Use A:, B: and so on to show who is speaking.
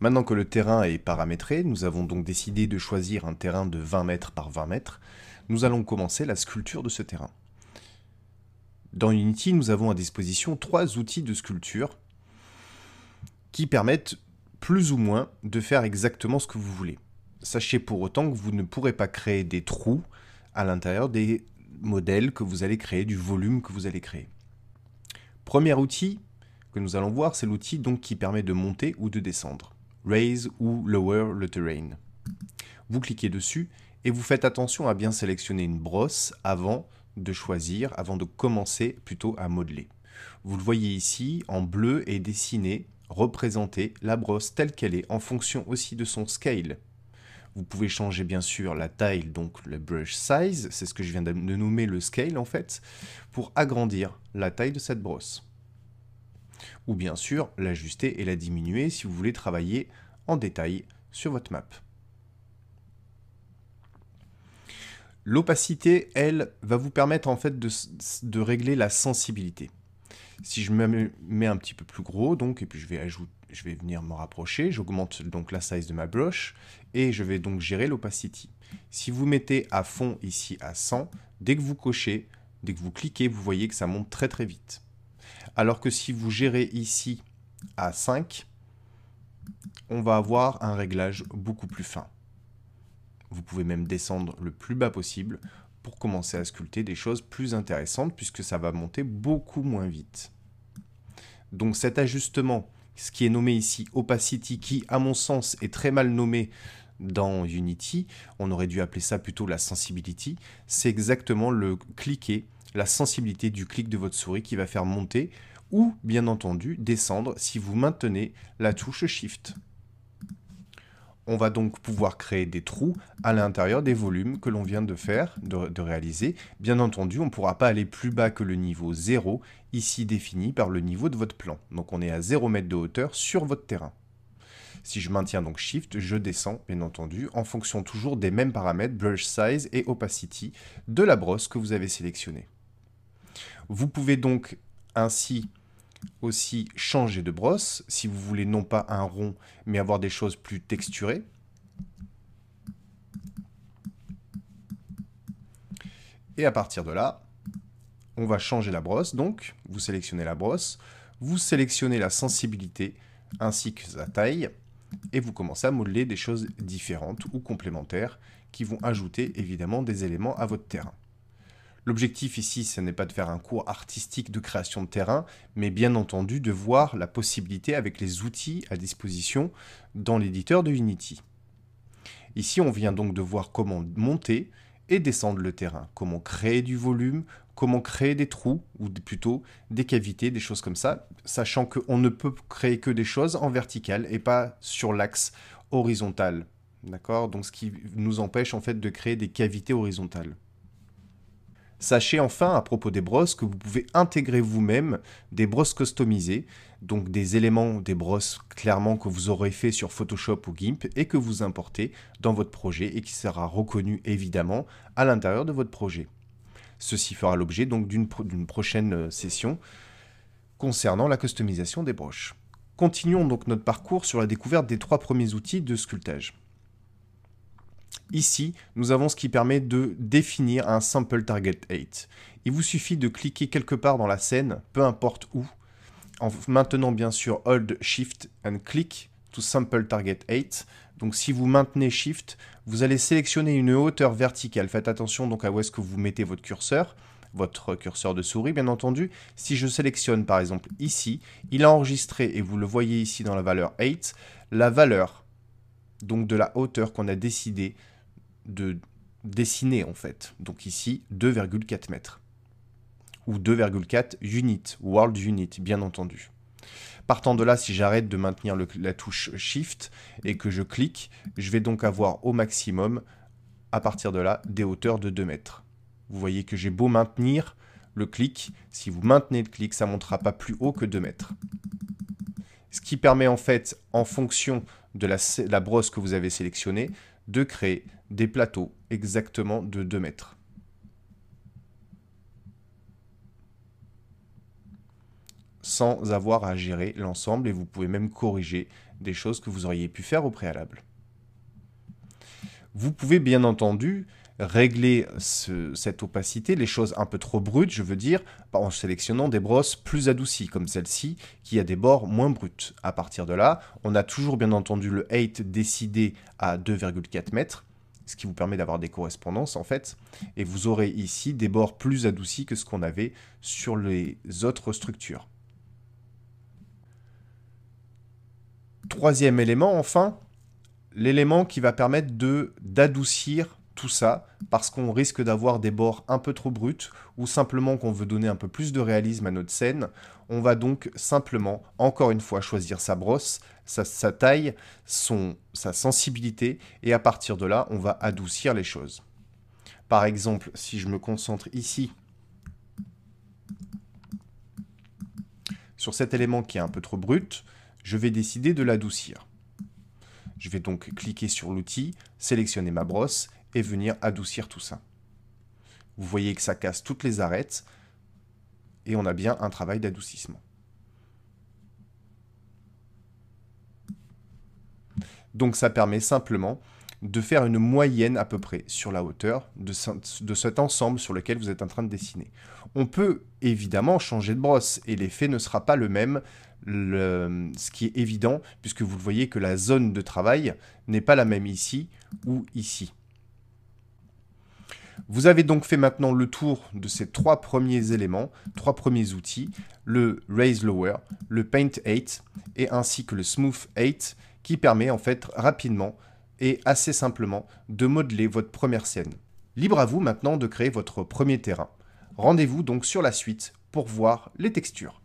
A: Maintenant que le terrain est paramétré, nous avons donc décidé de choisir un terrain de 20 mètres par 20 mètres. Nous allons commencer la sculpture de ce terrain. Dans Unity, nous avons à disposition trois outils de sculpture qui permettent plus ou moins de faire exactement ce que vous voulez. Sachez pour autant que vous ne pourrez pas créer des trous à l'intérieur des modèles que vous allez créer, du volume que vous allez créer. Premier outil que nous allons voir, c'est l'outil donc qui permet de monter ou de descendre. Raise ou Lower le terrain. Vous cliquez dessus et vous faites attention à bien sélectionner une brosse avant de choisir, avant de commencer plutôt à modeler. Vous le voyez ici, en bleu est dessiné, représenter la brosse telle qu'elle est en fonction aussi de son scale. Vous pouvez changer bien sûr la taille, donc le brush size, c'est ce que je viens de nommer le scale en fait, pour agrandir la taille de cette brosse ou bien sûr l'ajuster et la diminuer si vous voulez travailler en détail sur votre map. L'opacité, elle, va vous permettre en fait de, régler la sensibilité. Si je me mets un petit peu plus gros, donc, et puis je vais, je vais venir me rapprocher, j'augmente donc la size de ma brush, et je vais donc gérer l'opacity. Si vous mettez à fond ici à 100, dès que vous cochez, dès que vous cliquez, vous voyez que ça monte très très vite. Alors que si vous gérez ici à 5, on va avoir un réglage beaucoup plus fin. Vous pouvez même descendre le plus bas possible pour commencer à sculpter des choses plus intéressantes puisque ça va monter beaucoup moins vite. Donc cet ajustement, ce qui est nommé ici opacity, qui à mon sens est très mal nommé dans Unity, on aurait dû appeler ça plutôt la sensibility, c'est exactement le cliquer la sensibilité du clic de votre souris qui va faire monter ou bien entendu descendre si vous maintenez la touche Shift. On va donc pouvoir créer des trous à l'intérieur des volumes que l'on vient de faire, de, réaliser. Bien entendu, on ne pourra pas aller plus bas que le niveau 0, ici défini par le niveau de votre plan. Donc on est à 0 mètre de hauteur sur votre terrain. Si je maintiens donc Shift, je descends, bien entendu, en fonction toujours des mêmes paramètres, Brush Size et Opacity, de la brosse que vous avez sélectionnée. Vous pouvez donc ainsi aussi changer de brosse si vous voulez non pas un rond mais avoir des choses plus texturées. Et à partir de là, on va changer la brosse. Donc, vous sélectionnez la brosse, vous sélectionnez la sensibilité ainsi que sa taille et vous commencez à modeler des choses différentes ou complémentaires qui vont ajouter évidemment des éléments à votre terrain. L'objectif ici, ce n'est pas de faire un cours artistique de création de terrain, mais bien entendu de voir la possibilité avec les outils à disposition dans l'éditeur de Unity. Ici, on vient donc de voir comment monter et descendre le terrain, comment créer du volume, comment créer des trous, ou plutôt des cavités, des choses comme ça, sachant qu'on ne peut créer que des choses en verticale et pas sur l'axe horizontal. D'accord Donc ce qui nous empêche en fait de créer des cavités horizontales. Sachez enfin à propos des brosses que vous pouvez intégrer vous-même des brosses customisées, donc des éléments des brosses clairement que vous aurez fait sur Photoshop ou GIMP et que vous importez dans votre projet et qui sera reconnu évidemment à l'intérieur de votre projet. Ceci fera l'objet donc d'une prochaine euh, session concernant la customisation des broches. Continuons donc notre parcours sur la découverte des trois premiers outils de sculptage. Ici, nous avons ce qui permet de définir un sample target 8. Il vous suffit de cliquer quelque part dans la scène, peu importe où, en maintenant bien sûr Hold Shift and Click to Sample Target 8. Donc si vous maintenez Shift, vous allez sélectionner une hauteur verticale. Faites attention donc à où est-ce que vous mettez votre curseur votre curseur de souris bien entendu. Si je sélectionne par exemple ici, il a enregistré, et vous le voyez ici dans la valeur 8, la valeur donc de la hauteur qu'on a décidé de dessiner en fait. Donc ici 2,4 mètres. Ou 2,4 unit world unit bien entendu. Partant de là, si j'arrête de maintenir la touche Shift et que je clique, je vais donc avoir au maximum, à partir de là, des hauteurs de 2 mètres. Vous voyez que j'ai beau maintenir le clic, si vous maintenez le clic, ça ne montera pas plus haut que 2 mètres. Ce qui permet en fait, en fonction de la, la brosse que vous avez sélectionnée, de créer des plateaux exactement de 2 mètres. sans avoir à gérer l'ensemble et vous pouvez même corriger des choses que vous auriez pu faire au préalable. Vous pouvez bien entendu régler cette opacité, les choses un peu trop brutes, je veux dire, bah, en sélectionnant des brosses plus adoucies, comme celle-ci, qui a des bords moins bruts. À partir de là, on a toujours bien entendu le 8 décidé à 2,4 mètres, ce qui vous permet d'avoir des correspondances en fait, et vous aurez ici des bords plus adoucis que ce qu'on avait sur les autres structures. Troisième élément, enfin, l'élément qui va permettre d'adoucir tout ça parce qu'on risque d'avoir des bords un peu trop bruts ou simplement qu'on veut donner un peu plus de réalisme à notre scène. On va donc simplement, encore une fois, choisir sa brosse, sa, taille, son, sa sensibilité et à partir de là, on va adoucir les choses. Par exemple, si je me concentre ici sur cet élément qui est un peu trop brut, je vais décider de l'adoucir. Je vais donc cliquer sur l'outil, sélectionner ma brosse et venir adoucir tout ça. Vous voyez que ça casse toutes les arêtes et on a bien un travail d'adoucissement. Donc ça permet simplement de faire une moyenne à peu près sur la hauteur de, cet ensemble sur lequel vous êtes en train de dessiner. On peut évidemment changer de brosse et l'effet ne sera pas le même, ce qui est évident puisque vous voyez que la zone de travail n'est pas la même ici ou ici. Vous avez donc fait maintenant le tour de ces trois premiers éléments, trois premiers outils, le Raise Lower, le Paint 8 et ainsi que le Smooth 8 qui permet en fait rapidement et assez simplement de modeler votre première scène. Libre à vous maintenant de créer votre premier terrain. Rendez-vous donc sur la suite pour voir les textures.